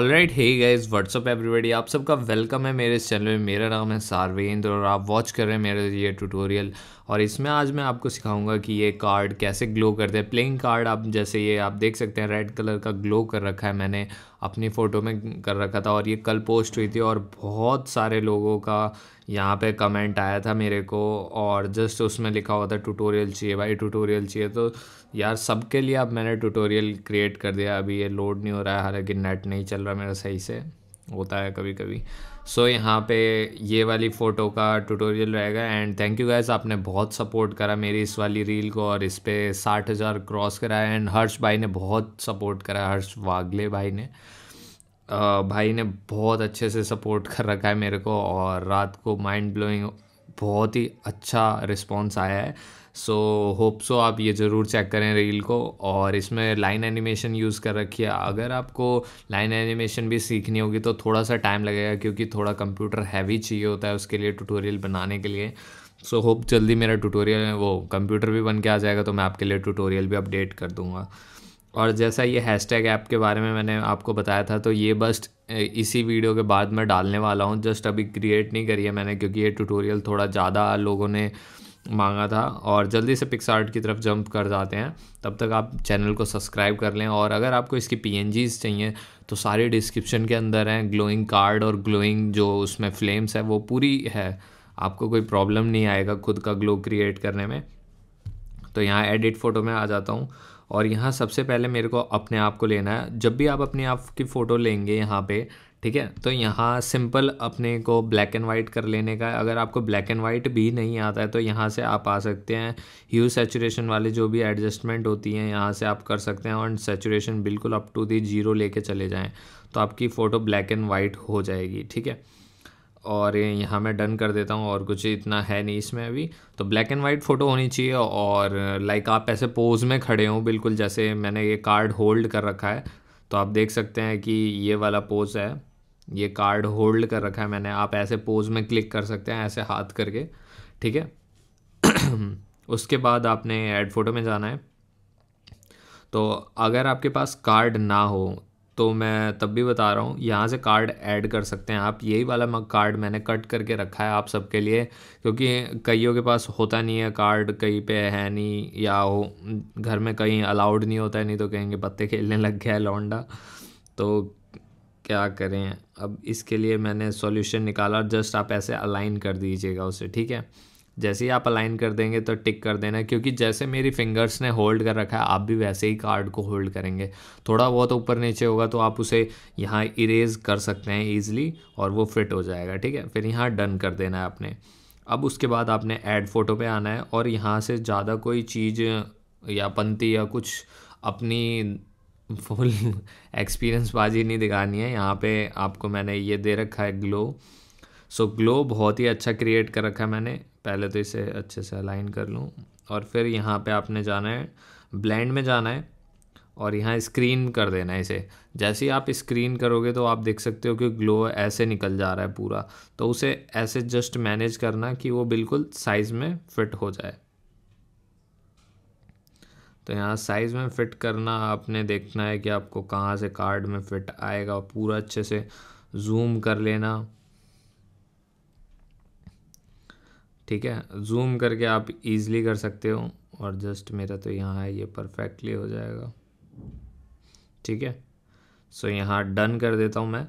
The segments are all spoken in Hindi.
ऑल राइट है गाइज व्हाट्सअप एवरीबडी आप सबका वेलकम है मेरे इस चैनल में मेरा नाम है सार्वेंद्र और आप वॉच कर रहे हैं मेरे ये ट्यूटोरियल और इसमें आज मैं आपको सिखाऊंगा कि ये कार्ड कैसे ग्लो करते हैं प्लेइंग कार्ड आप जैसे ये आप देख सकते हैं रेड कलर का ग्लो कर रखा है मैंने अपनी फ़ोटो में कर रखा था और ये कल पोस्ट हुई थी और बहुत सारे लोगों का यहाँ पे कमेंट आया था मेरे को और जस्ट उसमें लिखा हुआ था ट्यूटोरियल चाहिए भाई ट्यूटोरियल चाहिए तो यार सबके लिए अब मैंने ट्यूटोरियल क्रिएट कर दिया अभी ये लोड नहीं हो रहा है हालांकि नेट नहीं चल रहा मेरा सही से होता है कभी कभी सो so, यहाँ पे ये वाली फ़ोटो का ट्यूटोरियल रहेगा एंड थैंक यू गैस आपने बहुत सपोर्ट करा मेरी इस वाली रील को और इस पर साठ हज़ार क्रॉस करा एंड हर्ष भाई ने बहुत सपोर्ट करा हर्ष वागले भाई ने आ, भाई ने बहुत अच्छे से सपोर्ट कर रखा है मेरे को और रात को माइंड ब्लोइंग बहुत ही अच्छा रिस्पॉन्स आया है सो होप सो आप ये ज़रूर चेक करें रील को और इसमें लाइन एनिमेशन यूज़ कर रखी है अगर आपको लाइन एनिमेशन भी सीखनी होगी तो थोड़ा सा टाइम लगेगा क्योंकि थोड़ा कंप्यूटर हैवी चाहिए होता है उसके लिए ट्यूटोरियल बनाने के लिए सो so, होप जल्दी मेरा ट्यूटोरियल वो कंप्यूटर भी बन के आ जाएगा तो मैं आपके लिए ट्यूटोरियल भी अपडेट कर दूँगा और जैसा ये हैशटैग ऐप के बारे में मैंने आपको बताया था तो ये बस इसी वीडियो के बाद मैं डालने वाला हूँ जस्ट अभी क्रिएट नहीं करी है मैंने क्योंकि ये ट्यूटोरियल थोड़ा ज़्यादा लोगों ने मांगा था और जल्दी से पिक्सार्ट की तरफ जंप कर जाते हैं तब तक आप चैनल को सब्सक्राइब कर लें और अगर आपको इसकी पी चाहिए तो सारे डिस्क्रिप्शन के अंदर हैं ग्लोइंग कार्ड और ग्लोइंग जो उसमें फ्लेम्स है वो पूरी है आपको कोई प्रॉब्लम नहीं आएगा खुद का ग्लो क्रिएट करने में तो यहाँ एडिट फ़ोटो में आ जाता हूँ और यहाँ सबसे पहले मेरे को अपने आप को लेना है जब भी आप अपने आप की फ़ोटो लेंगे यहाँ पे ठीक है तो यहाँ सिंपल अपने को ब्लैक एंड वाइट कर लेने का है अगर आपको ब्लैक एंड वाइट भी नहीं आता है तो यहाँ से आप आ सकते हैं ह्यू सेचुरेशन वाले जो भी एडजस्टमेंट होती हैं यहाँ से आप कर सकते हैं और सेचुरेशन बिल्कुल अप टू दी जीरो लेके चले जाएँ तो आपकी फ़ोटो ब्लैक एंड वाइट हो जाएगी ठीक है और यहाँ मैं डन कर देता हूँ और कुछ इतना है नहीं इसमें अभी तो ब्लैक एंड वाइट फ़ोटो होनी चाहिए और लाइक आप ऐसे पोज में खड़े हों बिल्कुल जैसे मैंने ये कार्ड होल्ड कर रखा है तो आप देख सकते हैं कि ये वाला पोज है ये कार्ड होल्ड कर रखा है मैंने आप ऐसे पोज में क्लिक कर सकते हैं ऐसे हाथ करके ठीक है उसके बाद आपने एड फोटो में जाना है तो अगर आपके पास कार्ड ना हो तो मैं तब भी बता रहा हूँ यहाँ से कार्ड ऐड कर सकते हैं आप यही वाला मैं कार्ड मैंने कट करके रखा है आप सबके लिए क्योंकि कईयों के पास होता नहीं है कार्ड कहीं पे है नहीं या हो घर में कहीं अलाउड नहीं होता है नहीं तो कहेंगे पत्ते खेलने लग गया है लौंडा तो क्या करें अब इसके लिए मैंने सॉल्यूशन निकाला और जस्ट आप ऐसे अलाइन कर दीजिएगा उसे ठीक है जैसे ही आप अलाइन कर देंगे तो टिक कर देना क्योंकि जैसे मेरी फिंगर्स ने होल्ड कर रखा है आप भी वैसे ही कार्ड को होल्ड करेंगे थोड़ा बहुत ऊपर नीचे होगा तो आप उसे यहाँ इरेज कर सकते हैं ईजिली और वो फिट हो जाएगा ठीक है फिर यहाँ डन कर देना है आपने अब उसके बाद आपने ऐड फोटो पे आना है और यहाँ से ज़्यादा कोई चीज़ या पंक्ति या कुछ अपनी फुल एक्सपीरियंस बाजी नहीं दिखानी है यहाँ पे आपको मैंने ये दे रखा है ग्लो सो ग्लो बहुत ही अच्छा क्रिएट कर रखा है मैंने पहले तो इसे अच्छे से अलाइन कर लूँ और फिर यहाँ पे आपने जाना है ब्लेंड में जाना है और यहाँ स्क्रीन कर देना है इसे जैसे ही आप स्क्रीन करोगे तो आप देख सकते हो कि ग्लो ऐसे निकल जा रहा है पूरा तो उसे ऐसे जस्ट मैनेज करना कि वो बिल्कुल साइज़ में फिट हो जाए तो यहाँ साइज़ में फ़िट करना आपने देखना है कि आपको कहाँ से कार्ड में फ़िट आएगा पूरा अच्छे से जूम कर लेना ठीक है जूम करके आप इजीली कर सकते हो और जस्ट मेरा तो यहाँ है ये परफेक्टली हो जाएगा ठीक है सो so, यहाँ डन कर देता हूँ मैं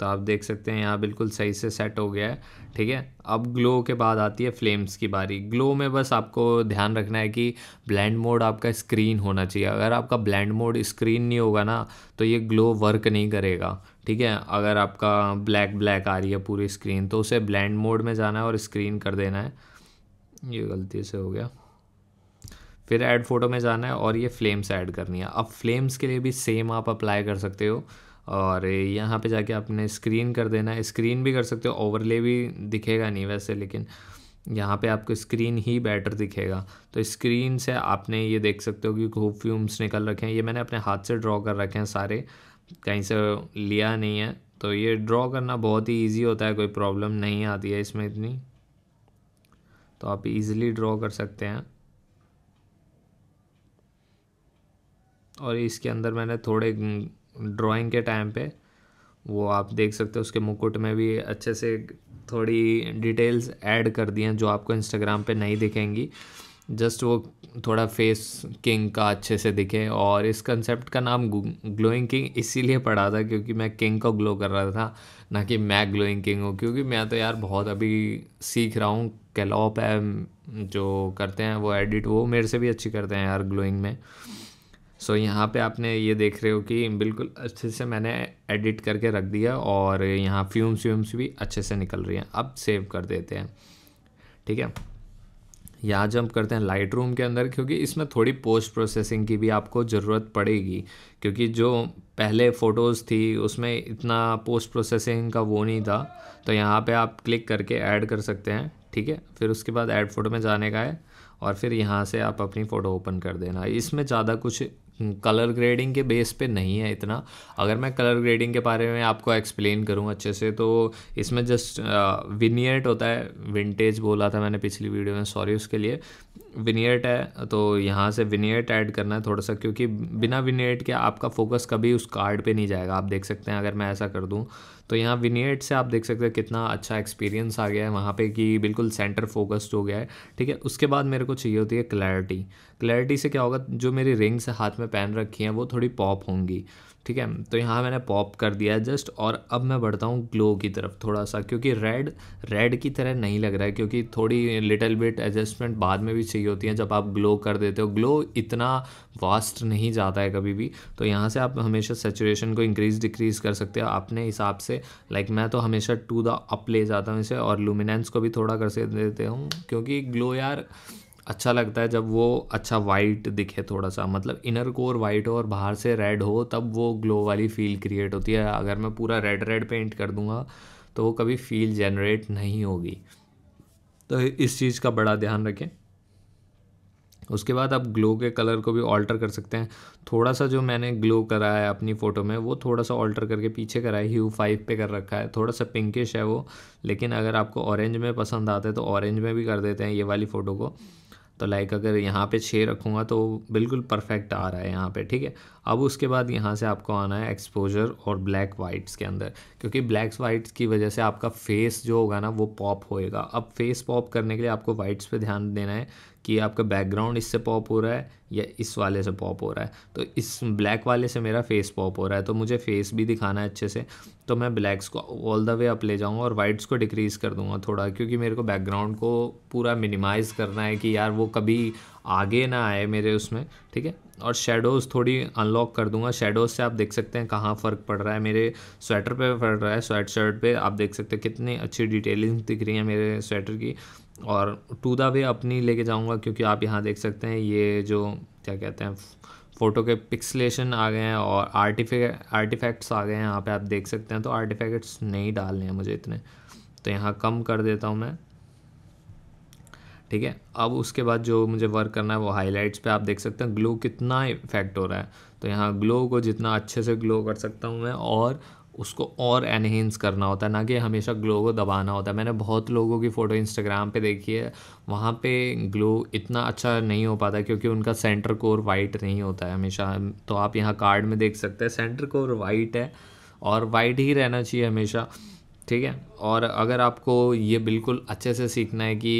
तो आप देख सकते हैं यहाँ बिल्कुल सही से सेट हो गया है ठीक है अब ग्लो के बाद आती है फ्लेम्स की बारी ग्लो में बस आपको ध्यान रखना है कि ब्लैंड मोड आपका स्क्रीन होना चाहिए अगर आपका ब्लैंड मोड स्क्रीन नहीं होगा ना तो ये ग्लो वर्क नहीं करेगा ठीक है अगर आपका ब्लैक ब्लैक आ रही है पूरी स्क्रीन तो उसे ब्लैंड मोड में जाना है और स्क्रीन कर देना है ये गलती से हो गया फिर ऐड फोटो में जाना है और ये फ्लेम्स ऐड करनी है अब फ्लेम्स के लिए भी सेम आप अप्लाई कर सकते हो और यहाँ पे जाके आपने स्क्रीन कर देना है स्क्रीन भी कर सकते हो ओवरले भी दिखेगा नहीं वैसे लेकिन यहाँ पे आपको स्क्रीन ही बेटर दिखेगा तो स्क्रीन से आपने ये देख सकते हो कि खूब फ्यूम्स निकल रखे हैं ये मैंने अपने हाथ से ड्रॉ कर रखे हैं सारे कहीं से लिया नहीं है तो ये ड्रॉ करना बहुत ही ईजी होता है कोई प्रॉब्लम नहीं आती है इसमें इतनी तो आप इजीली ड्रॉ कर सकते हैं और इसके अंदर मैंने थोड़े ड्राइंग के टाइम पे वो आप देख सकते हो उसके मुकुट में भी अच्छे से थोड़ी डिटेल्स ऐड कर दिए हैं जो आपको इंस्टाग्राम पे नहीं दिखेंगी जस्ट वो थोड़ा फेस किंग का अच्छे से दिखे और इस कंसेप्ट का नाम ग्लोइंग किंग इसीलिए पड़ा था क्योंकि मैं किंग को ग्लो कर रहा था ना कि मैं ग्लोइंग किंग हूँ क्योंकि मैं तो यार बहुत अभी सीख रहा हूँ कैलॉप है जो करते हैं वो एडिट वो मेरे से भी अच्छी करते हैं यार ग्लोइंग में सो so, यहाँ पे आपने ये देख रहे हो कि बिल्कुल अच्छे से मैंने एडिट करके रख दिया और यहाँ फ्यूम्स व्यूम्स भी अच्छे से निकल रही हैं अब सेव कर देते हैं ठीक है यहाँ जंप करते हैं लाइट रूम के अंदर क्योंकि इसमें थोड़ी पोस्ट प्रोसेसिंग की भी आपको ज़रूरत पड़ेगी क्योंकि जो पहले फ़ोटोज़ थी उसमें इतना पोस्ट प्रोसेसिंग का वो नहीं था तो यहाँ पे आप क्लिक करके ऐड कर सकते हैं ठीक है फिर उसके बाद ऐड फ़ोटो में जाने का है और फिर यहाँ से आप अपनी फ़ोटो ओपन कर देना इसमें ज़्यादा कुछ कलर ग्रेडिंग के बेस पे नहीं है इतना अगर मैं कलर ग्रेडिंग के बारे में आपको एक्सप्लेन करूँ अच्छे से तो इसमें जस्ट विनियट होता है विंटेज बोला था मैंने पिछली वीडियो में सॉरी उसके लिए विनियट है तो यहाँ से विनियट ऐड करना है थोड़ा सा क्योंकि बिना विनियट के आपका फोकस कभी उस कार्ड पे नहीं जाएगा आप देख सकते हैं अगर मैं ऐसा कर दूँ तो यहाँ विनियट से आप देख सकते हैं कितना अच्छा एक्सपीरियंस आ गया है वहाँ पे कि बिल्कुल सेंटर फोकस्ड हो गया है ठीक है उसके बाद मेरे को चाहिए होती है क्लैरिटी क्लैरिटी से क्या होगा जो मेरी रिंग्स हाथ में पहन रखी हैं वो थोड़ी पॉप होंगी ठीक है तो यहाँ मैंने पॉप कर दिया जस्ट और अब मैं बढ़ता हूँ ग्लो की तरफ थोड़ा सा क्योंकि रेड रेड की तरह नहीं लग रहा है क्योंकि थोड़ी लिटिल बिट एडजस्टमेंट बाद में भी चाहिए होती है जब आप ग्लो कर देते हो ग्लो इतना वास्ट नहीं जाता है कभी भी तो यहाँ से आप हमेशा सेचुरेशन को इंक्रीज डिक्रीज कर सकते हो अपने हिसाब से लाइक मैं तो हमेशा टू द अप ले जाता हूँ इसे और लुमिनेंस को भी थोड़ा कर देते हूँ क्योंकि ग्लो यार अच्छा लगता है जब वो अच्छा वाइट दिखे थोड़ा सा मतलब इनर कोर वाइट हो और बाहर से रेड हो तब वो ग्लो वाली फील क्रिएट होती है अगर मैं पूरा रेड रेड पेंट कर दूँगा तो वो कभी फील जनरेट नहीं होगी तो इस चीज़ का बड़ा ध्यान रखें उसके बाद आप ग्लो के कलर को भी ऑल्टर कर सकते हैं थोड़ा सा जो मैंने ग्लो करा है अपनी फ़ोटो में वो थोड़ा सा ऑल्टर करके पीछे करा है ह्यू फाइव पे कर रखा है थोड़ा सा पिंकिश है वो लेकिन अगर आपको ऑरेंज में पसंद आता है तो ऑरेंज में भी कर देते हैं ये वाली फ़ोटो को तो लाइक अगर यहाँ पे छः रखूँगा तो बिल्कुल परफेक्ट आ रहा है यहाँ पे ठीक है अब उसके बाद यहाँ से आपको आना है एक्सपोजर और ब्लैक वाइट्स के अंदर क्योंकि ब्लैक वाइट्स की वजह से आपका फेस जो होगा ना वो पॉप होएगा अब फेस पॉप करने के लिए आपको वाइट्स पे ध्यान देना है कि आपका बैकग्राउंड इससे पॉप हो रहा है या इस वाले से पॉप हो रहा है तो इस ब्लैक वाले से मेरा फेस पॉप हो रहा है तो मुझे फेस भी दिखाना है अच्छे से तो मैं ब्लैक्स को ऑल द वे अप ले जाऊँगा और वाइट्स को डिक्रीज़ कर दूँगा थोड़ा क्योंकि मेरे को बैकग्राउंड को पूरा मिनिमाइज़ करना है कि यार वो कभी आगे ना आए मेरे उसमें ठीक है और शेडोज़ थोड़ी अनलॉक कर दूंगा शेडोज़ से आप देख सकते हैं कहाँ फ़र्क पड़ रहा है मेरे स्वेटर पे पड़ रहा है स्वेट शर्ट पर आप देख सकते हैं कितनी अच्छी डिटेलिंग दिख रही है मेरे स्वेटर की और टू द भी अपनी लेके जाऊंगा क्योंकि आप यहाँ देख सकते हैं ये जो क्या कहते हैं फ़ोटो के पिक्सलेशन आ गए हैं और आर्टिफे आर्टिफैक्ट्स आ गए हैं यहाँ पे आप देख सकते हैं तो आर्टिफैक्ट्स नहीं डालने हैं मुझे इतने तो यहाँ कम कर देता हूँ मैं ठीक है अब उसके बाद जो मुझे वर्क करना है वो हाईलाइट्स पे आप देख सकते हैं ग्लो कितना इफेक्ट हो रहा है तो यहाँ ग्लो को जितना अच्छे से ग्लो कर सकता हूँ मैं और उसको और एनहेंस करना होता है ना कि हमेशा ग्लो को दबाना होता है मैंने बहुत लोगों की फ़ोटो इंस्टाग्राम पे देखी है वहाँ पे ग्लो इतना अच्छा नहीं हो पाता क्योंकि उनका सेंटर कोर वाइट नहीं होता है हमेशा तो आप यहाँ कार्ड में देख सकते हैं सेंटर कोर वाइट है और वाइट ही रहना चाहिए हमेशा ठीक है और अगर आपको ये बिल्कुल अच्छे से सीखना है कि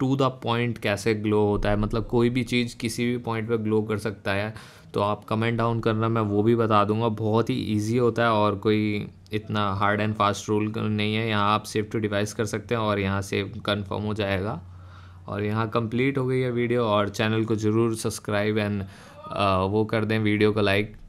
टू द पॉइंट कैसे ग्लो होता है मतलब कोई भी चीज़ किसी भी पॉइंट पर ग्लो कर सकता है तो आप कमेंट डाउन करना मैं वो भी बता दूंगा बहुत ही इजी होता है और कोई इतना हार्ड एंड फास्ट रूल नहीं है यहाँ आप सेव टू डिवाइस कर सकते हैं और यहाँ सेव कन्फर्म हो जाएगा और यहाँ कंप्लीट हो गई है वीडियो और चैनल को ज़रूर सब्सक्राइब एंड वो कर दें वीडियो को लाइक